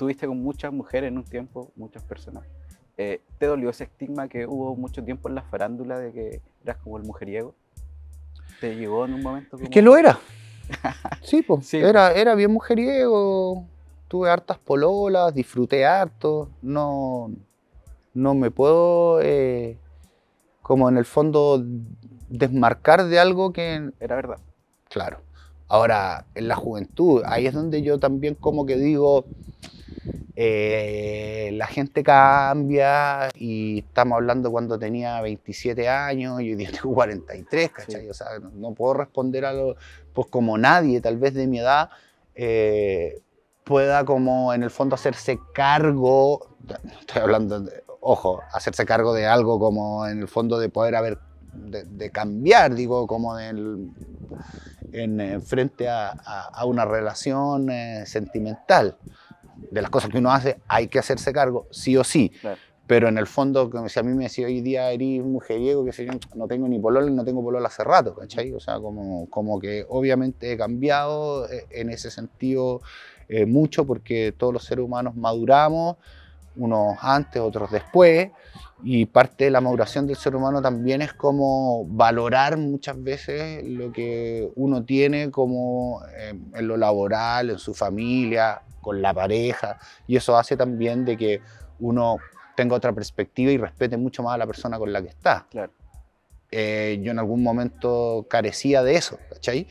tuviste con muchas mujeres en un tiempo, muchas personas. Eh, ¿Te dolió ese estigma que hubo mucho tiempo en la farándula de que eras como el mujeriego? ¿Te llegó en un momento? Como... Es que lo era. sí, pues. era, era bien mujeriego. Tuve hartas pololas, disfruté harto. No, no me puedo, eh, como en el fondo, desmarcar de algo que. Era verdad. Claro. Ahora, en la juventud, ahí es donde yo también, como que digo eh, la gente cambia y estamos hablando cuando tenía 27 años y hoy tengo 43, ¿cachai? O sea, no, puedo responder a pues como nadie tal vez de mi edad eh, pueda como en el fondo hacerse cargo, estoy hablando, de, ojo, hacerse cargo de algo como en el fondo de poder haber, de, cambiar, digo, como en, eh, frente a, una relación sentimental de las cosas que uno hace hay que hacerse cargo, sí o sí. Pero en el fondo, si a mí me decía hoy día eres mujeriego, que no tengo ni polol, no tengo polola hace rato, ¿cachai? O sea, como, como que obviamente he cambiado eh, en ese sentido eh, mucho porque todos los seres humanos maduramos, unos antes, otros después, y parte de la maduración del ser humano también es como valorar muchas veces lo que uno tiene como eh, en, lo laboral, en su familia, con la pareja, y eso hace también de que uno tenga otra perspectiva y respete mucho más a la persona con la que está. Claro. Eh, yo en algún momento carecía de eso, ¿cachai?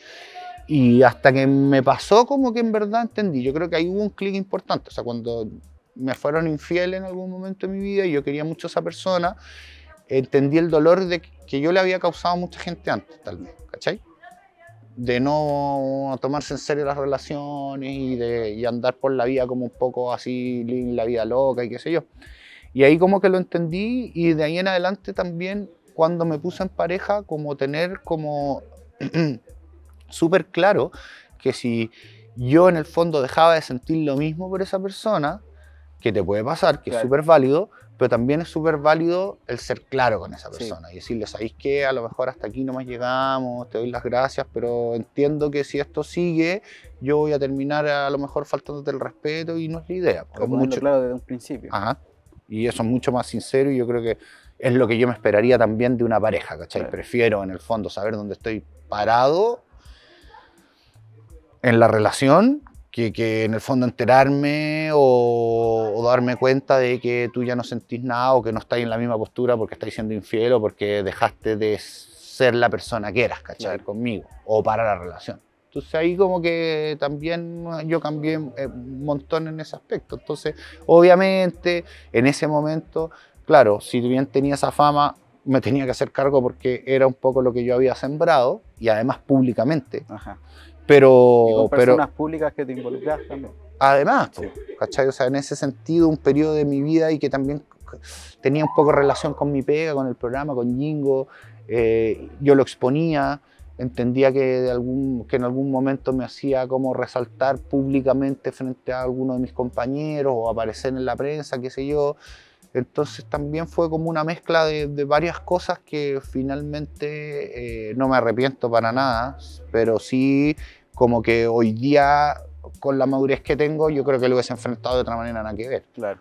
Y hasta que me pasó como que en verdad entendí, yo creo que ahí hubo un clic importante, o sea, cuando me fueron infieles en algún momento de mi vida y yo quería mucho a esa persona, entendí el dolor de que yo le había causado a mucha gente antes, tal vez, ¿cachai? De no tomarse en serio las relaciones y de andar por la vida como un poco así, la vida loca y qué sé yo. Y ahí como que lo entendí y de ahí en adelante también cuando me puse en pareja como tener como súper claro que si yo en el fondo dejaba de sentir lo mismo por esa persona, que te puede pasar, que es súper válido, pero también es súper válido el ser claro con esa persona y decirle, ¿sabéis qué? A lo mejor hasta aquí no más llegamos, te doy las gracias, pero entiendo que si esto sigue, yo voy a terminar a lo mejor faltándote el respeto y no es la idea. Pues, como mucho claro desde un principio. Y eso es mucho más sincero y yo creo que es lo que yo me esperaría también de una pareja, ¿cachai? Prefiero en el fondo saber dónde estoy parado en la relación que, en el fondo enterarme o, darme cuenta de que tú ya no sentís nada o que no estáis en la misma postura porque estáis siendo infiel o porque dejaste de ser la persona que eras, ¿cachai? Conmigo o para la relación. Entonces ahí como que también yo cambié eh, un montón en ese aspecto. Entonces, obviamente, en ese momento, claro, si bien tenía esa fama, me tenía que hacer cargo porque era un poco lo que yo había sembrado y además públicamente. Pero. Y con personas públicas que te involucras también. Además, ¿cachai? O sea, en ese sentido, un periodo de mi vida y que también tenía un poco relación con mi pega, con el programa, con Jingo. Eh, yo lo exponía, entendía que, de algún, que en algún momento me hacía como resaltar públicamente frente a alguno de mis compañeros o aparecer en la prensa, qué sé yo. Entonces también fue como una mezcla de, varias cosas que finalmente eh, no me arrepiento para nada, pero sí como que hoy día con la madurez que tengo yo creo que lo hubiese enfrentado de otra manera nada que ver. Claro.